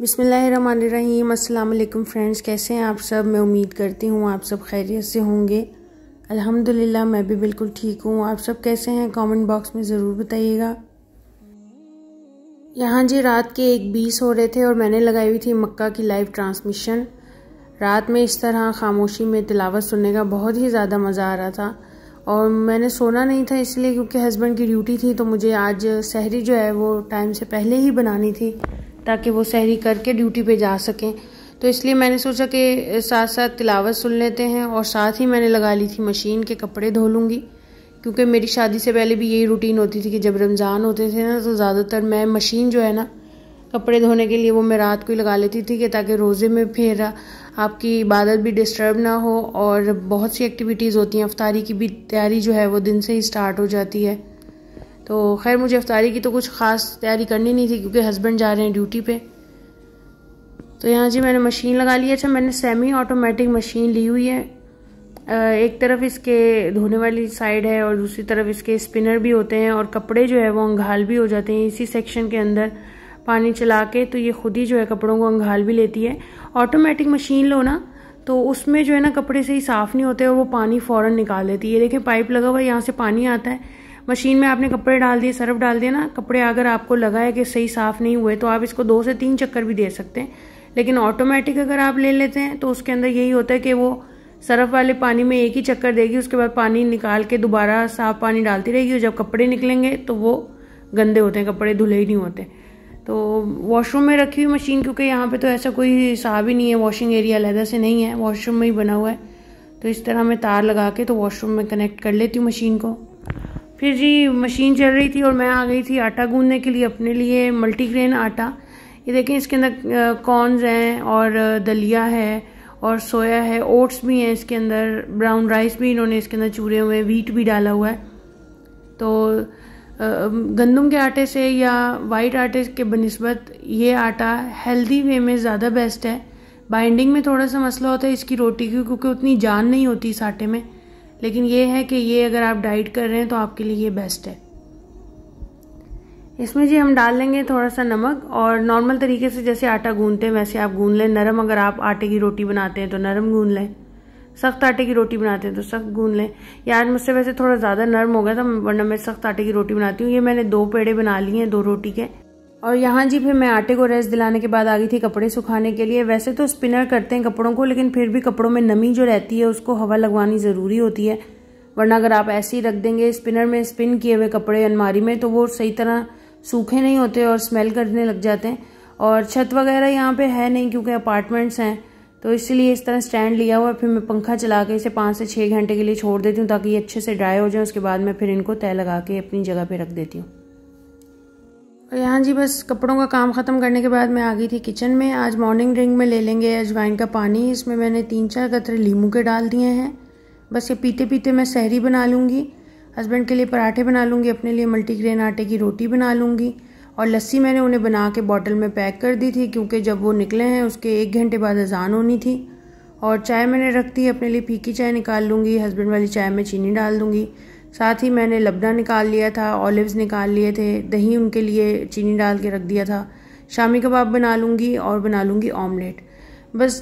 बिसमीम अल्लाम फ्रेंड्स कैसे हैं आप सब मैं उम्मीद करती हूँ आप सब खैरियत से होंगे अल्हम्दुलिल्लाह मैं भी बिल्कुल ठीक हूँ आप सब कैसे हैं कमेंट बॉक्स में ज़रूर बताइएगा यहाँ जी रात के एक बीस हो रहे थे और मैंने लगाई हुई थी मक्का की लाइव ट्रांसमिशन रात में इस तरह खामोशी में तिलावत सुनने का बहुत ही ज़्यादा मज़ा आ रहा था और मैंने सोना नहीं था इसलिए क्योंकि हस्बैंड की ड्यूटी थी तो मुझे आज सहरी जो है वो टाइम से पहले ही बनानी थी ताकि वो सहरी करके ड्यूटी पे जा सकें तो इसलिए मैंने सोचा कि साथ साथ तिलावत सुन लेते हैं और साथ ही मैंने लगा ली थी मशीन के कपड़े धो लूँगी क्योंकि मेरी शादी से पहले भी यही रूटीन होती थी कि जब रमज़ान होते थे ना तो ज़्यादातर मैं मशीन जो है ना कपड़े धोने के लिए वो मैं रात को ही लगा लेती थी कि ताकि रोज़े में फिर आपकी इबादत भी डिस्टर्ब ना हो और बहुत सी एक्टिविटीज़ होती हैं अफ्तारी की भी तैयारी जो है वो दिन से ही स्टार्ट हो जाती है तो खैर मुझे अफ्तारी की तो कुछ ख़ास तैयारी करनी नहीं थी क्योंकि हस्बैंड जा रहे हैं ड्यूटी पे तो यहाँ जी मैंने मशीन लगा ली है अच्छा मैंने सेमी ऑटोमेटिक मशीन ली हुई है एक तरफ इसके धोने वाली साइड है और दूसरी तरफ इसके स्पिनर भी होते हैं और कपड़े जो है वो अंघाल भी हो जाते हैं इसी सेक्शन के अंदर पानी चला के तो ये खुद ही जो है कपड़ों को अंगाल भी लेती है ऑटोमेटिक मशीन लो ना तो उसमें जो है ना कपड़े से ही साफ़ नहीं होते और वो पानी फ़ौरन निकाल देती है देखें पाइप लगा हुआ है यहाँ से पानी आता है मशीन में आपने कपड़े डाल दिए सर्फ डाल दिया ना कपड़े अगर आपको लगा है कि सही साफ़ नहीं हुए तो आप इसको दो से तीन चक्कर भी दे सकते हैं लेकिन ऑटोमेटिक अगर आप ले लेते हैं तो उसके अंदर यही होता है कि वो सर्फ वाले पानी में एक ही चक्कर देगी उसके बाद पानी निकाल के दोबारा साफ पानी डालती रहेगी और जब कपड़े निकलेंगे तो वो गंदे होते हैं कपड़े धुले ही नहीं होते तो वॉशरूम में रखी हुई मशीन क्योंकि यहाँ पे तो ऐसा कोई साफ ही नहीं है वॉशिंग एरिया लहदा से नहीं है वॉशरूम में ही बना हुआ है तो इस तरह मैं तार लगा के तो वॉशरूम में कनेक्ट कर लेती हूँ मशीन को फिर जी मशीन चल रही थी और मैं आ गई थी आटा गूंदने के लिए अपने लिए मल्टीग्रेन आटा ये देखें इसके अंदर कॉर्नस हैं और दलिया है और सोया है ओट्स भी हैं इसके अंदर ब्राउन राइस भी इन्होंने इसके अंदर चूरे हुए वीट भी डाला हुआ है तो गंदम के आटे से या वाइट आटे के बनस्बत ये आटा हेल्दी वे में ज़्यादा बेस्ट है बाइंडिंग में थोड़ा सा मसला होता है इसकी रोटी की क्योंकि उतनी जान नहीं होती इस आटे में लेकिन ये है कि ये अगर आप डाइट कर रहे हैं तो आपके लिए ये बेस्ट है इसमें जी हम डाल लेंगे थोड़ा सा नमक और नॉर्मल तरीके से जैसे आटा गूंदते हैं वैसे आप गूंद लें नरम अगर आप आटे की रोटी बनाते हैं तो नरम गूंद लें सख्त आटे की रोटी बनाते हैं तो सख्त गूंद लें यार मुझसे वैसे थोड़ा ज़्यादा नरम हो गया था वरना मैं सख्त आटे की रोटी बनाती हूँ ये मैंने दो पेड़े बना लिए हैं दो रोटी के और यहाँ जी फिर मैं आटे को रेस्ट दिलाने के बाद आ गई थी कपड़े सुखाने के लिए वैसे तो स्पिनर करते हैं कपड़ों को लेकिन फिर भी कपड़ों में नमी जो रहती है उसको हवा लगवानी ज़रूरी होती है वरना अगर आप ऐसे ही रख देंगे स्पिनर में स्पिन किए हुए कपड़े अलमारी में तो वो सही तरह सूखे नहीं होते और स्मेल करने लग जाते हैं और छत वगैरह यहाँ पर है नहीं क्योंकि अपार्टमेंट्स हैं तो इसलिए इस तरह स्टैंड लिया हुआ फिर मैं पंखा चला के इसे पाँच से छः घंटे के लिए छोड़ देती हूँ ताकि ये अच्छे से ड्राई हो जाए उसके बाद मैं फिर इनको तय लगा के अपनी जगह पर रख देती हूँ यहाँ जी बस कपड़ों का काम ख़त्म करने के बाद मैं आ गई थी किचन में आज मॉर्निंग ड्रिंक में ले लेंगे अजवाइन का पानी इसमें मैंने तीन चार कतरे लीमू के डाल दिए हैं बस ये पीते पीते मैं सहरी बना लूँगी हस्बैंड के लिए पराठे बना लूँगी अपने लिए मल्टीग्रेन आटे की रोटी बना लूँगी और लस्सी मैंने उन्हें बना के बॉटल में पैक कर दी थी क्योंकि जब वो निकले हैं उसके एक घंटे बाद अजान होनी थी और चाय मैंने रख दी अपने लिए फीकी चाय निकाल लूँगी हस्बैंड वाली चाय में चीनी डाल दूँगी साथ ही मैंने लबड़ा निकाल लिया था ऑलिव्स निकाल लिए थे दही उनके लिए चीनी डाल के रख दिया था शामी कबाब बना लूँगी और बना लूँगी ऑमलेट बस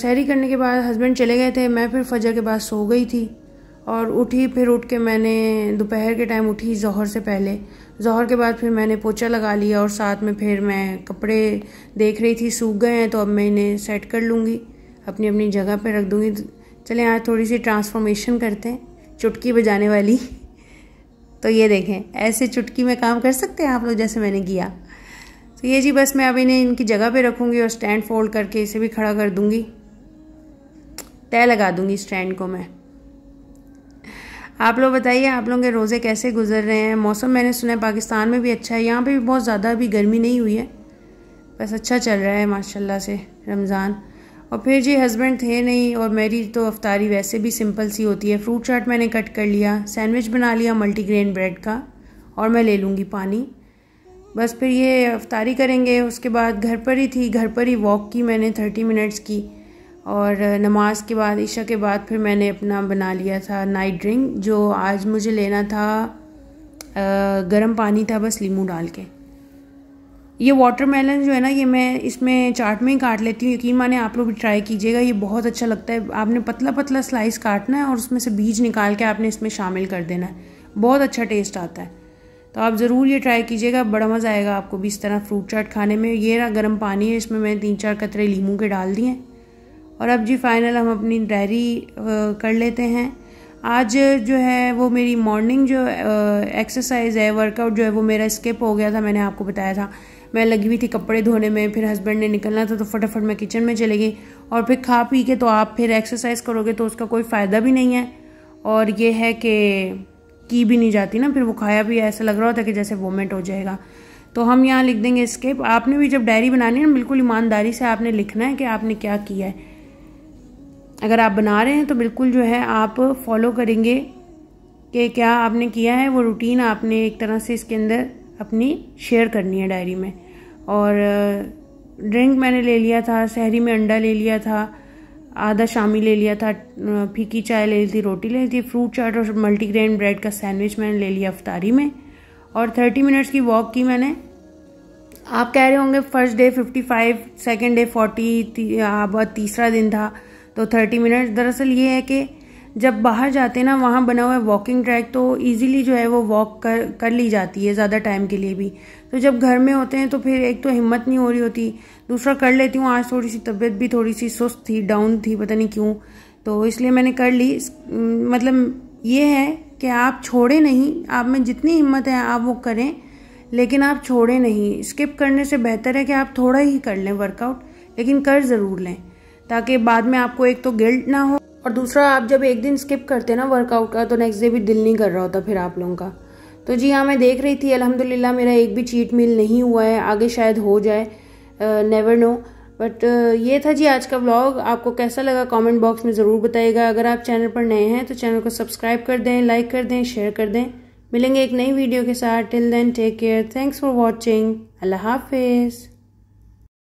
सहरी करने के बाद हस्बैंड चले गए थे मैं फिर फजर के बाद सो गई थी और उठी फिर उठ के मैंने दोपहर के टाइम उठी जहर से पहले जहर के बाद फिर मैंने पोचा लगा लिया और साथ में फिर मैं कपड़े देख रही थी सूख गए हैं तो अब मैं इन्हें सेट कर लूँगी अपनी अपनी जगह पर रख दूँगी चलें आज थोड़ी सी ट्रांसफॉर्मेशन करते हैं चुटकी बजाने वाली तो ये देखें ऐसे चुटकी में काम कर सकते हैं आप लोग जैसे मैंने किया तो ये जी बस मैं अब इन्हें इनकी जगह पे रखूँगी और स्टैंड फोल्ड करके इसे भी खड़ा कर दूँगी तय लगा दूँगी स्टैंड को मैं आप लोग बताइए आप लोगों के रोज़े कैसे गुजर रहे हैं मौसम मैंने सुना है पाकिस्तान में भी अच्छा है यहाँ पर भी बहुत ज़्यादा अभी गर्मी नहीं हुई है बस अच्छा चल रहा है माशाल्लाह से रमज़ान और फिर जी हस्बैंड थे नहीं और मेरी तो अफ्तारी वैसे भी सिंपल सी होती है फ्रूट चाट मैंने कट कर लिया सैंडविच बना लिया मल्टीग्रेन ब्रेड का और मैं ले लूँगी पानी बस फिर ये अफ्तारी करेंगे उसके बाद घर पर ही थी घर पर ही वॉक की मैंने थर्टी मिनट्स की और नमाज के बाद ईशा के बाद फिर मैंने अपना बना लिया था नाइट ड्रिंक जो आज मुझे लेना था गर्म पानी था बस लीमू डाल के ये वाटरमेलन जो है ना ये मैं इसमें चाट में ही काट लेती हूँ यकीन माने आप लोग भी ट्राई कीजिएगा ये बहुत अच्छा लगता है आपने पतला पतला स्लाइस काटना है और उसमें से बीज निकाल के आपने इसमें शामिल कर देना है बहुत अच्छा टेस्ट आता है तो आप ज़रूर ये ट्राई कीजिएगा बड़ा मज़ा आएगा आपको भी इस तरह फ्रूट चाट खाने में ये ना गर्म पानी है इसमें मैंने तीन चार कतरे लीमू के डाल दिए और अब जी फाइनल हम अपनी डायरी कर लेते हैं आज जो है वो मेरी मॉर्निंग जो एक्सरसाइज है वर्कआउट जो है वो मेरा स्किप हो गया था मैंने आपको बताया था मैं लगी हुई थी कपड़े धोने में फिर हस्बैंड ने निकलना था तो फटाफट मैं किचन में चले गई और फिर खा पी के तो आप फिर एक्सरसाइज करोगे तो उसका कोई फ़ायदा भी नहीं है और ये है कि की भी नहीं जाती ना फिर वो खाया भी ऐसा लग रहा होता कि जैसे वोमेंट हो जाएगा तो हम यहाँ लिख देंगे स्किप आपने भी जब डायरी बनानी है ना बिल्कुल ईमानदारी से आपने लिखना है कि आपने क्या किया है अगर आप बना रहे हैं तो बिल्कुल जो है आप फॉलो करेंगे कि क्या आपने किया है वो रूटीन आपने एक तरह से इसके अंदर अपनी शेयर करनी है डायरी में और ड्रिंक मैंने ले लिया था शहरी में अंडा ले लिया था आधा शामी ले लिया था फीकी चाय ले ली थी रोटी ले ली थी फ्रूट चाट और मल्टीग्रेन ब्रेड का सैंडविच मैंने ले लिया अफ्तारी में और थर्टी मिनट्स की वॉक की मैंने आप कह रहे होंगे first day fifty five second day forty आप तीसरा दिन था तो थर्टी मिनट्स दरअसल ये है कि जब बाहर जाते हैं ना वहाँ बना हुआ है वॉकिंग ट्रैक तो इजीली जो है वो वॉक कर कर ली जाती है ज़्यादा टाइम के लिए भी तो जब घर में होते हैं तो फिर एक तो हिम्मत नहीं हो रही होती दूसरा कर लेती हूँ आज थोड़ी सी तबीयत भी थोड़ी सी सुस्त थी डाउन थी पता नहीं क्यों तो इसलिए मैंने कर ली मतलब ये है कि आप छोड़े नहीं आप में जितनी हिम्मत है आप वो करें लेकिन आप छोड़े नहीं स्किप करने से बेहतर है कि आप थोड़ा ही कर लें वर्कआउट लेकिन कर ज़रूर लें ताकि बाद में आपको एक तो गिल्ट ना हो और दूसरा आप जब एक दिन स्किप करते हैं ना वर्कआउट का तो नेक्स्ट डे भी दिल नहीं कर रहा होता फिर आप लोगों का तो जी हाँ मैं देख रही थी अलहमदिल्ला मेरा एक भी चीट मील नहीं हुआ है आगे शायद हो जाए नेवर नो बट ये था जी आज का व्लॉग आपको कैसा लगा कमेंट बॉक्स में ज़रूर बताइएगा अगर आप चैनल पर नए हैं तो चैनल को सब्सक्राइब कर दें लाइक कर दें शेयर कर दें मिलेंगे एक नई वीडियो के साथ till then take care thanks for watching अल्लाह हाफिज़